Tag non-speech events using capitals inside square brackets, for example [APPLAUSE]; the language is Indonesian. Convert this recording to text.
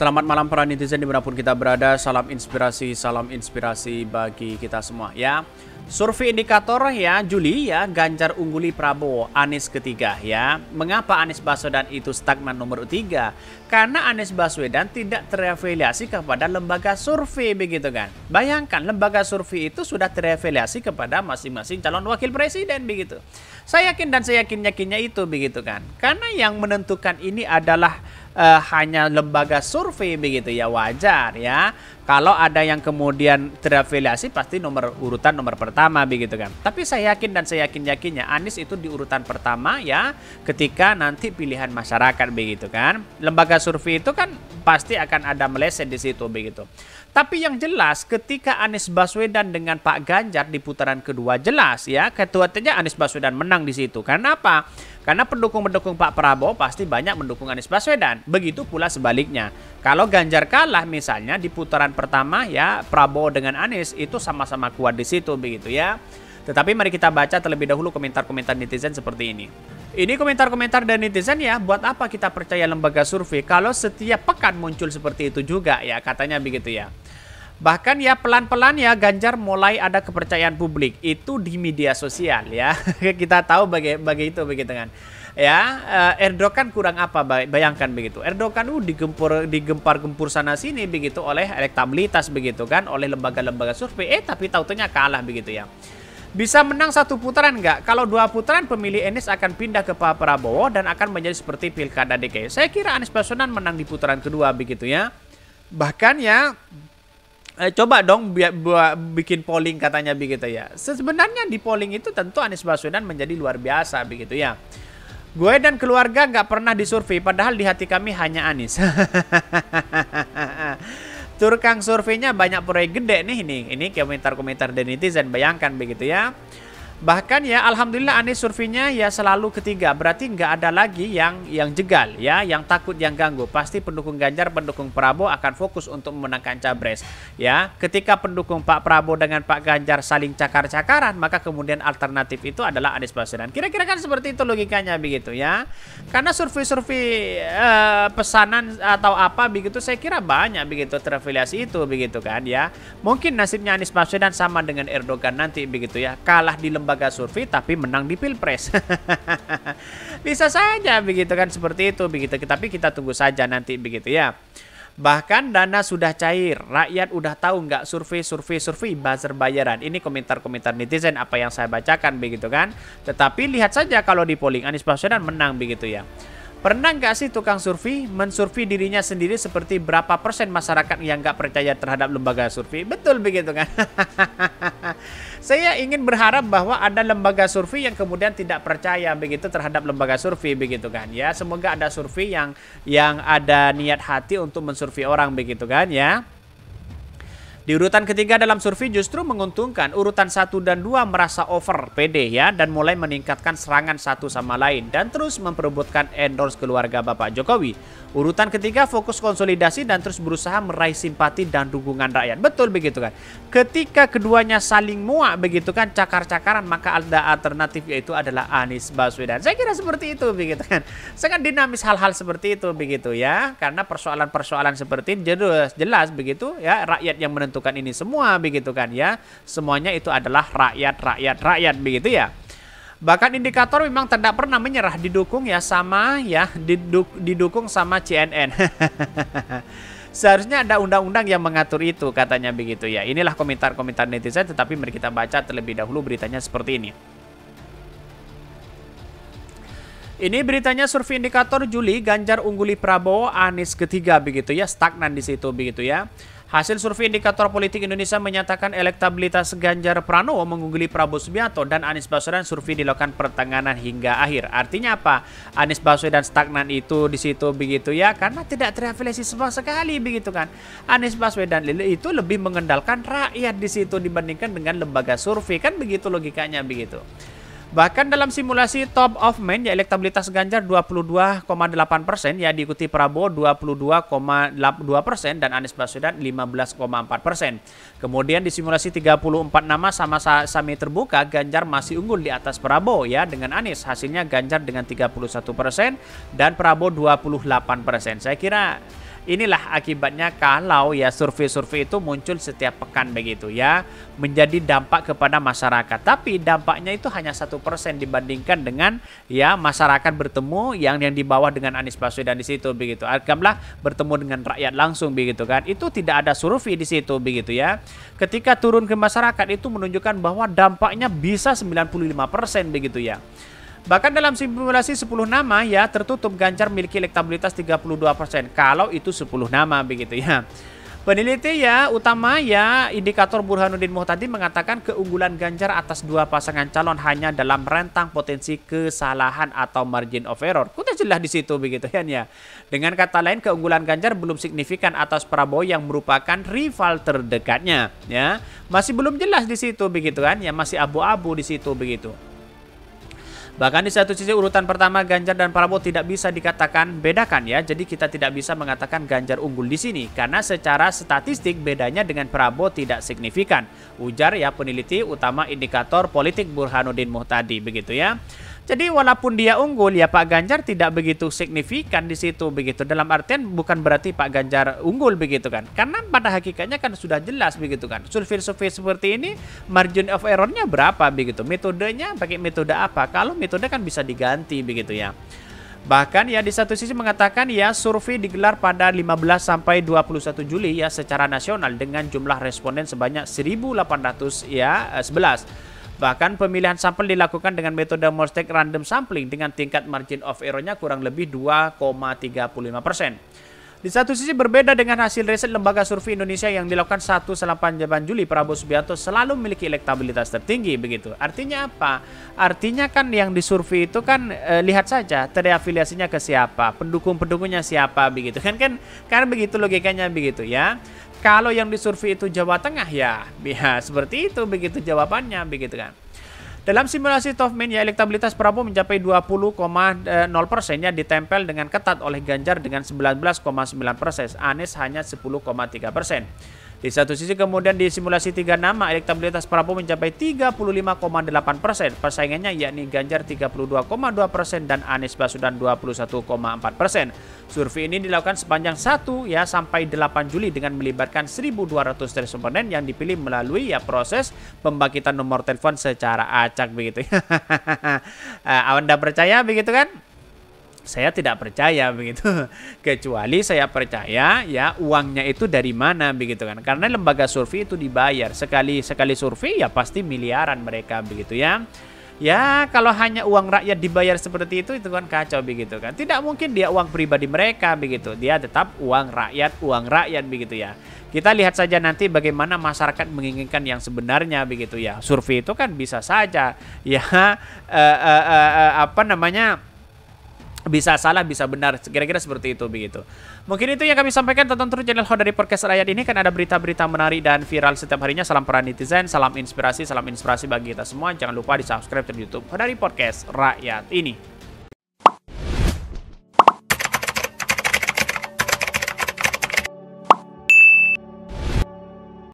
Selamat malam para netizen dimanapun kita berada. Salam inspirasi, salam inspirasi bagi kita semua ya. Survei indikator ya Juli ya Ganjar ungguli Prabowo Anies ketiga ya. Mengapa Anies Baswedan itu stagnan nomor tiga? Karena Anies Baswedan tidak terafiliasi kepada lembaga survei begitu kan. Bayangkan lembaga survei itu sudah terafiliasi kepada masing-masing calon wakil presiden begitu. Saya yakin dan saya yakin yakinnya itu begitu kan. Karena yang menentukan ini adalah eh, hanya lembaga survei begitu ya wajar ya. Kalau ada yang kemudian terafiliasi pasti nomor urutan nomor pertama begitu kan. Tapi saya yakin dan saya yakin yakinnya Anies itu di urutan pertama ya ketika nanti pilihan masyarakat begitu kan. Lembaga survei itu kan pasti akan ada meleset di situ begitu. Tapi yang jelas ketika Anies Baswedan dengan Pak Ganjar di putaran kedua jelas ya ketuanya Anies Baswedan menang di situ. Karena apa? Karena pendukung-pendukung Pak Prabowo pasti banyak mendukung Anies Baswedan. Begitu pula sebaliknya. Kalau Ganjar kalah misalnya di putaran pertama ya Prabowo dengan Anies itu sama-sama kuat di situ begitu ya. Tetapi mari kita baca terlebih dahulu komentar-komentar netizen seperti ini. Ini komentar-komentar dari netizen ya, buat apa kita percaya lembaga survei kalau setiap pekan muncul seperti itu juga ya, katanya begitu ya. Bahkan ya pelan-pelan ya Ganjar mulai ada kepercayaan publik itu di media sosial ya. [LAUGHS] Kita tahu bagai bagai itu begitu kan. Ya, eh, Erdogan kurang apa bayangkan begitu. Erdogan uh digempur digempar-gempur sana sini begitu oleh elektabilitas begitu kan, oleh lembaga-lembaga survei eh tapi tautnya kalah begitu ya. Bisa menang satu putaran nggak? Kalau dua putaran pemilih Anies akan pindah ke Pak Prabowo dan akan menjadi seperti Pilkada DKI. Saya kira Anies Baswedan menang di putaran kedua begitu ya. Bahkan ya eh, coba dong bi bikin polling katanya begitu ya. Sebenarnya di polling itu tentu Anies Baswedan menjadi luar biasa begitu ya. Gue dan keluarga nggak pernah disurvei, padahal di hati kami hanya Anies. [LAUGHS] Turkang surveinya banyak proyek gede nih ini. Ini komentar-komentar dari netizen, bayangkan begitu ya. Bahkan ya alhamdulillah Anies surveinya ya selalu ketiga. Berarti nggak ada lagi yang yang jegal ya, yang takut yang ganggu. Pasti pendukung Ganjar, pendukung Prabowo akan fokus untuk memenangkan capres. Ya, ketika pendukung Pak Prabowo dengan Pak Ganjar saling cakar-cakaran, maka kemudian alternatif itu adalah Anies Baswedan. Kira-kira kan seperti itu logikanya begitu ya. Karena survei-survei eh, pesanan atau apa begitu saya kira banyak begitu terafiliasi itu begitu kan ya. Mungkin nasibnya Anies Baswedan sama dengan Erdogan nanti begitu ya. Kalah di lembaga lembaga survei tapi menang di pilpres. [LAUGHS] Bisa saja begitu kan seperti itu begitu. Tapi kita tunggu saja nanti begitu ya. Bahkan dana sudah cair, rakyat udah tahu nggak survei, survei, survei buzzer bayaran. Ini komentar-komentar netizen apa yang saya bacakan begitu kan. Tetapi lihat saja kalau di polling Anies Baswedan menang begitu ya. Pernah nggak sih tukang survei mensurvei dirinya sendiri seperti berapa persen masyarakat yang nggak percaya terhadap lembaga survei? Betul begitu kan? [LAUGHS] Saya ingin berharap bahwa ada lembaga survei yang kemudian tidak percaya begitu terhadap lembaga survei begitu kan ya. Semoga ada survei yang yang ada niat hati untuk mensurvei orang begitu kan ya. Di urutan ketiga dalam survei justru menguntungkan urutan 1 dan 2 merasa over PD ya dan mulai meningkatkan serangan satu sama lain dan terus memperebutkan endorse keluarga Bapak Jokowi. Urutan ketiga fokus konsolidasi dan terus berusaha meraih simpati dan dukungan rakyat. Betul begitu kan? Ketika keduanya saling muak begitu kan cakar-cakaran maka ada alternatif yaitu adalah Anies Baswedan. Saya kira seperti itu begitu kan. Sangat dinamis hal-hal seperti itu begitu ya. Karena persoalan-persoalan seperti itu jelas, jelas begitu ya rakyat yang menentukan menentukan ini semua begitu kan ya. Semuanya itu adalah rakyat, rakyat, rakyat begitu ya. Bahkan indikator memang tidak pernah menyerah didukung ya sama ya diduk, didukung sama CNN. [LAUGHS] Seharusnya ada undang-undang yang mengatur itu katanya begitu ya. Inilah komentar-komentar netizen tetapi mari kita baca terlebih dahulu beritanya seperti ini. Ini beritanya survei indikator Juli Ganjar ungguli Prabowo Anies ketiga begitu ya stagnan di situ begitu ya. Hasil survei indikator politik Indonesia menyatakan elektabilitas Ganjar Pranowo mengungguli Prabowo Subianto dan Anies Baswedan survei dilakukan pertengahan hingga akhir. Artinya apa? Anies Baswedan stagnan itu di situ begitu ya karena tidak terafiliasi sama sekali begitu kan. Anies Baswedan itu lebih mengendalikan rakyat di situ dibandingkan dengan lembaga survei kan begitu logikanya begitu. Bahkan dalam simulasi top of mind ya elektabilitas Ganjar 22,8 persen ya diikuti Prabowo 22,2 persen dan Anies Baswedan 15,4 persen. Kemudian di simulasi 34 nama sama sami terbuka Ganjar masih unggul di atas Prabowo ya dengan Anies hasilnya Ganjar dengan 31 persen dan Prabowo 28 persen. Saya kira Inilah akibatnya kalau ya survei-survei itu muncul setiap pekan begitu ya menjadi dampak kepada masyarakat. Tapi dampaknya itu hanya satu persen dibandingkan dengan ya masyarakat bertemu yang yang di bawah dengan Anies Baswedan di situ begitu. Alhamdulillah bertemu dengan rakyat langsung begitu kan. Itu tidak ada survei di situ begitu ya. Ketika turun ke masyarakat itu menunjukkan bahwa dampaknya bisa 95% begitu ya. Bahkan dalam simulasi 10 nama ya tertutup Ganjar memiliki elektabilitas 32% kalau itu 10 nama begitu ya. Peneliti ya utama ya indikator Burhanuddin Muhtadi mengatakan keunggulan Ganjar atas dua pasangan calon hanya dalam rentang potensi kesalahan atau margin of error. Kita jelas di situ begitu kan ya. Dengan kata lain keunggulan Ganjar belum signifikan atas Prabowo yang merupakan rival terdekatnya ya. Masih belum jelas di situ begitu kan ya masih abu-abu di situ begitu. Bahkan di satu sisi urutan pertama Ganjar dan Prabowo tidak bisa dikatakan bedakan ya. Jadi kita tidak bisa mengatakan Ganjar unggul di sini karena secara statistik bedanya dengan Prabowo tidak signifikan. Ujar ya peneliti utama indikator politik Burhanuddin Muhtadi begitu ya. Jadi walaupun dia unggul ya Pak Ganjar tidak begitu signifikan di situ begitu. Dalam artian bukan berarti Pak Ganjar unggul begitu kan. Karena pada hakikatnya kan sudah jelas begitu kan. Survei-survei seperti ini margin of errornya berapa begitu. Metodenya pakai metode apa? Kalau metode kan bisa diganti begitu ya. Bahkan ya di satu sisi mengatakan ya survei digelar pada 15 sampai 21 Juli ya secara nasional dengan jumlah responden sebanyak 1800 ya 11. Eh, Bahkan pemilihan sampel dilakukan dengan metode Mostek random sampling dengan tingkat margin of error-nya kurang lebih 2,35 persen. Di satu sisi berbeda dengan hasil riset Lembaga Survei Indonesia yang dilakukan satu 1 8 Juli, Prabowo Subianto selalu memiliki elektabilitas tertinggi begitu. Artinya apa? Artinya kan yang disurvei itu kan e, lihat saja terafiliasinya ke siapa, pendukung-pendukungnya siapa begitu kan kan kan begitu logikanya begitu ya. Kalau yang disurvei itu Jawa Tengah ya, ya seperti itu begitu jawabannya begitu kan. Dalam simulasi Tofmin ya elektabilitas Prabowo mencapai 20,0 persen ya ditempel dengan ketat oleh Ganjar dengan 19,9 persen, Anies hanya 10,3 persen. Di satu sisi kemudian di simulasi tiga nama elektabilitas Prabowo mencapai 35,8 persen. Persaingannya yakni Ganjar 32,2 persen dan Anies Baswedan 21,4 persen. Survei ini dilakukan sepanjang 1 ya sampai 8 Juli dengan melibatkan 1.200 responden yang dipilih melalui ya proses pembangkitan nomor telepon secara acak begitu. [LAUGHS] Ah, Anda percaya begitu kan? saya tidak percaya begitu [LAUGHS] kecuali saya percaya ya uangnya itu dari mana begitu kan karena lembaga survei itu dibayar sekali sekali survei ya pasti miliaran mereka begitu ya ya kalau hanya uang rakyat dibayar seperti itu itu kan kacau begitu kan tidak mungkin dia uang pribadi mereka begitu dia tetap uang rakyat uang rakyat begitu ya kita lihat saja nanti bagaimana masyarakat menginginkan yang sebenarnya begitu ya survei itu kan bisa saja ya [LAUGHS] eh, eh, eh, eh, apa namanya bisa salah bisa benar kira-kira seperti itu begitu mungkin itu yang kami sampaikan tonton terus channel Hot dari podcast rakyat ini kan ada berita-berita menarik dan viral setiap harinya salam peran netizen salam inspirasi salam inspirasi bagi kita semua jangan lupa di subscribe di YouTube dari podcast rakyat ini